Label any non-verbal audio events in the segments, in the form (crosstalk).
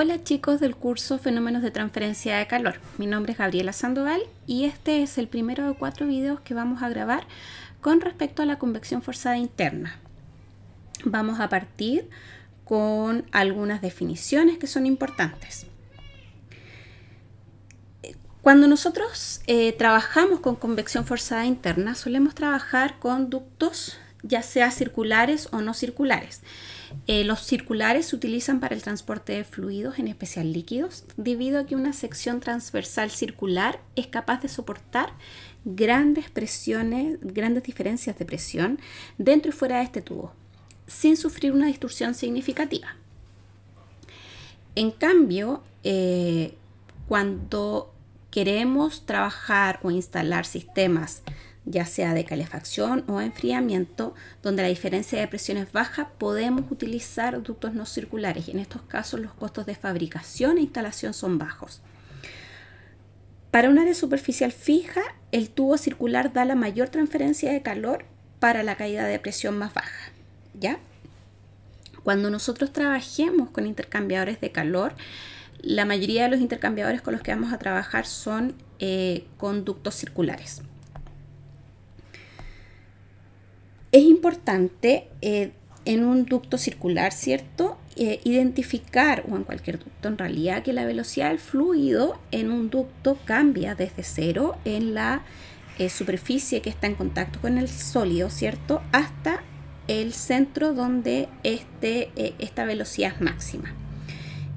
Hola chicos del curso Fenómenos de Transferencia de Calor. Mi nombre es Gabriela Sandoval y este es el primero de cuatro videos que vamos a grabar con respecto a la convección forzada interna. Vamos a partir con algunas definiciones que son importantes. Cuando nosotros eh, trabajamos con convección forzada interna, solemos trabajar con ductos ya sea circulares o no circulares. Eh, los circulares se utilizan para el transporte de fluidos, en especial líquidos, debido a que una sección transversal circular es capaz de soportar grandes presiones, grandes diferencias de presión dentro y fuera de este tubo, sin sufrir una distorsión significativa. En cambio, eh, cuando queremos trabajar o instalar sistemas ya sea de calefacción o enfriamiento, donde la diferencia de presión es baja, podemos utilizar ductos no circulares y en estos casos los costos de fabricación e instalación son bajos. Para un área superficial fija, el tubo circular da la mayor transferencia de calor para la caída de presión más baja, ¿ya? Cuando nosotros trabajemos con intercambiadores de calor, la mayoría de los intercambiadores con los que vamos a trabajar son eh, conductos con ductos circulares. es importante eh, en un ducto circular, ¿cierto? Eh, identificar, o en cualquier ducto en realidad, que la velocidad del fluido en un ducto cambia desde cero en la eh, superficie que está en contacto con el sólido, ¿cierto? Hasta el centro donde este, esta velocidad es máxima.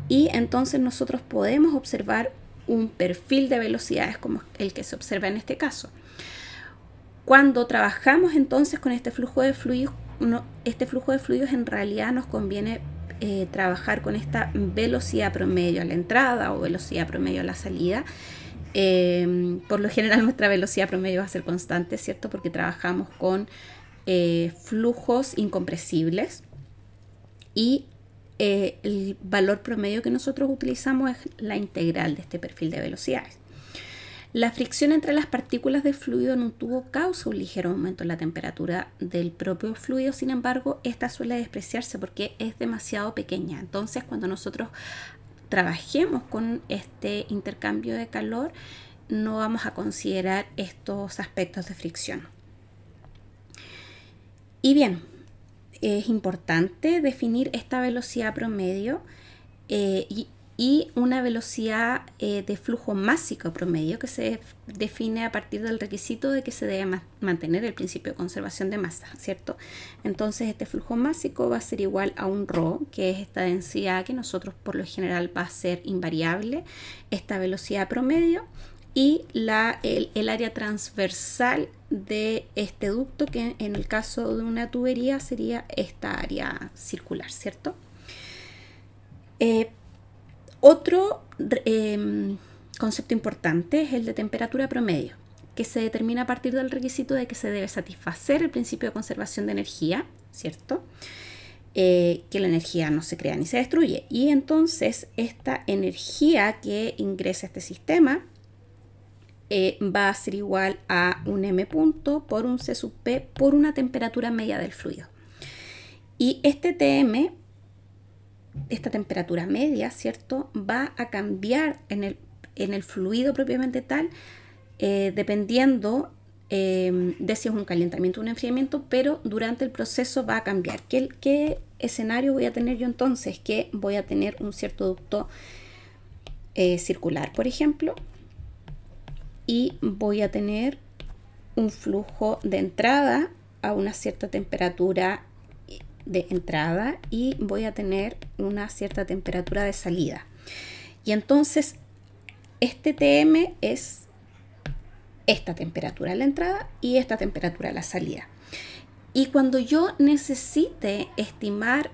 Y entonces nosotros podemos observar un perfil de velocidades como el que se observa en este caso. Cuando trabajamos entonces con este flujo de fluidos, este flujo de fluidos en realidad nos conviene eh, trabajar con esta velocidad promedio a la entrada o velocidad promedio a la salida. Eh, por lo general (laughs) nuestra velocidad promedio va a ser constante, ¿cierto? Porque trabajamos con eh, flujos incompresibles y el valor promedio que nosotros utilizamos es la integral de este perfil de velocidades. La fricción entre las partículas de fluido en un tubo causa un ligero aumento en la temperatura del propio fluido, sin embargo, esta suele despreciarse porque es demasiado pequeña. Entonces, cuando nosotros trabajemos con este intercambio de calor, no vamos a considerar estos aspectos de fricción. Y bien, es importante definir esta velocidad promedio eh, y y una velocidad eh, de flujo másico promedio que se define a partir del requisito de que se debe mantener el principio de conservación de masa, ¿cierto? Entonces este flujo másico va a ser igual a un rho, que es esta densidad que nosotros por lo general va a ser invariable, esta velocidad promedio y la, el, área transversal de este ducto, que en el caso de una tubería sería esta área circular, ¿cierto? Eh, otro em, concepto importante es el de temperatura promedio, que se determina a partir del requisito de que se debe satisfacer el principio de conservación de energía, ¿cierto? Eh, que la energía no se crea ni se destruye. Y entonces esta energía que ingresa a este sistema eh, va a ser igual a un M punto por un C sub P por una temperatura media del fluido. Y este TM esta temperatura media, ¿cierto? Va a cambiar en el, en el fluido propiamente tal, eh, dependiendo em, de si es un calentamiento o un enfriamiento, pero durante el proceso va a cambiar. ¿Qué, ¿Qué, escenario voy a tener yo entonces? Que voy a tener un cierto ducto eh, circular, por ejemplo, y voy a tener un flujo de entrada a una cierta temperatura de entrada y voy a tener una cierta temperatura de salida. Y entonces este TM es esta temperatura a la entrada y esta temperatura a la salida. Y cuando yo necesite estimar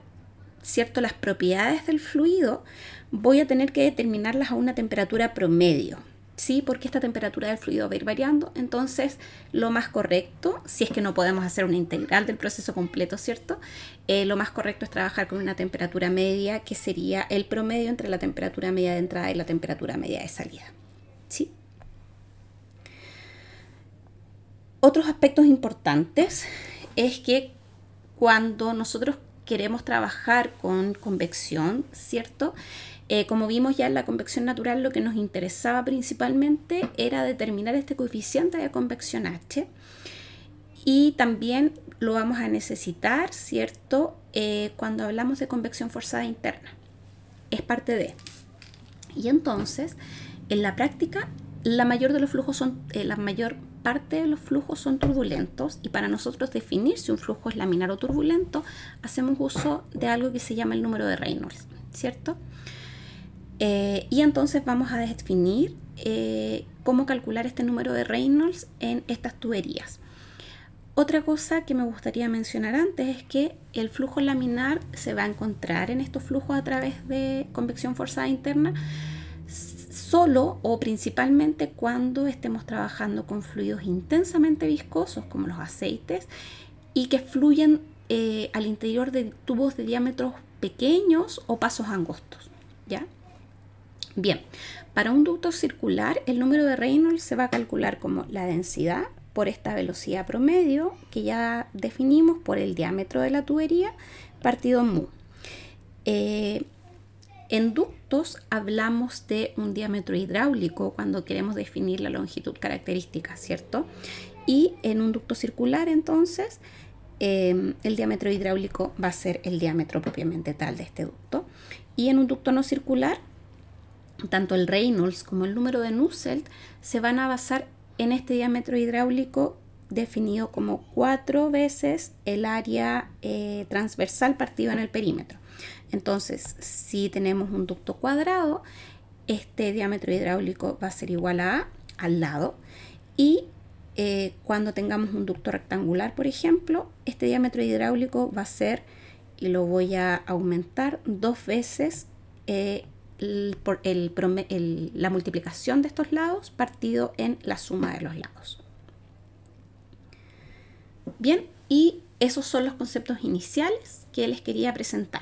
cierto las propiedades del fluido, voy a tener que determinarlas a una temperatura promedio. ¿sí? Porque esta temperatura del fluido va a ir variando. Entonces, lo más correcto, si es que no podemos hacer una integral del proceso completo, ¿cierto? Eh, lo más correcto es trabajar con una temperatura media que sería el promedio entre la temperatura media de entrada y la temperatura media de salida, ¿sí? Otros aspectos importantes es que cuando nosotros queremos trabajar con convección, ¿cierto? Eh, como vimos ya en la convección natural, lo que nos interesaba principalmente era determinar este coeficiente de convección H y también lo vamos a necesitar, ¿cierto? Eh, cuando hablamos de convección forzada interna. Es parte de. Y entonces, en la práctica, la mayor de los flujos son, eh, la mayor parte de los flujos son turbulentos y para nosotros definir si un flujo es laminar o turbulento, hacemos uso de algo que se llama el número de Reynolds, ¿cierto? Eh, y entonces vamos a definir eh, cómo calcular este número de Reynolds en estas tuberías. Otra cosa que me gustaría mencionar antes es que el flujo laminar se va a encontrar en estos flujos a través de convección forzada interna solo o principalmente cuando estemos trabajando con fluidos intensamente viscosos como los aceites y que fluyen eh, al interior de tubos de diámetros pequeños o pasos angostos. ¿Ya? Bien, para un ducto circular el número de Reynolds se va a calcular como la densidad por esta velocidad promedio que ya definimos por el diámetro de la tubería partido mu. Eh, en ductos hablamos de un diámetro hidráulico cuando queremos definir la longitud característica, ¿cierto? Y en un ducto circular, entonces, em, el diámetro hidráulico va a ser el diámetro propiamente tal de este ducto. Y en un ducto no circular, tanto el Reynolds como el número de Nusselt se van a basar en este diámetro hidráulico definido como cuatro veces el área eh, transversal partido en el perímetro. Entonces, si tenemos un ducto cuadrado, este diámetro hidráulico va a ser igual a al lado. Y eh, cuando tengamos un ducto rectangular, por ejemplo, este diámetro hidráulico va a ser, y lo voy a aumentar dos veces, eh, por la multiplicación de estos lados partido en la suma de los lados. Bien, y esos son los conceptos iniciales que les quería presentar.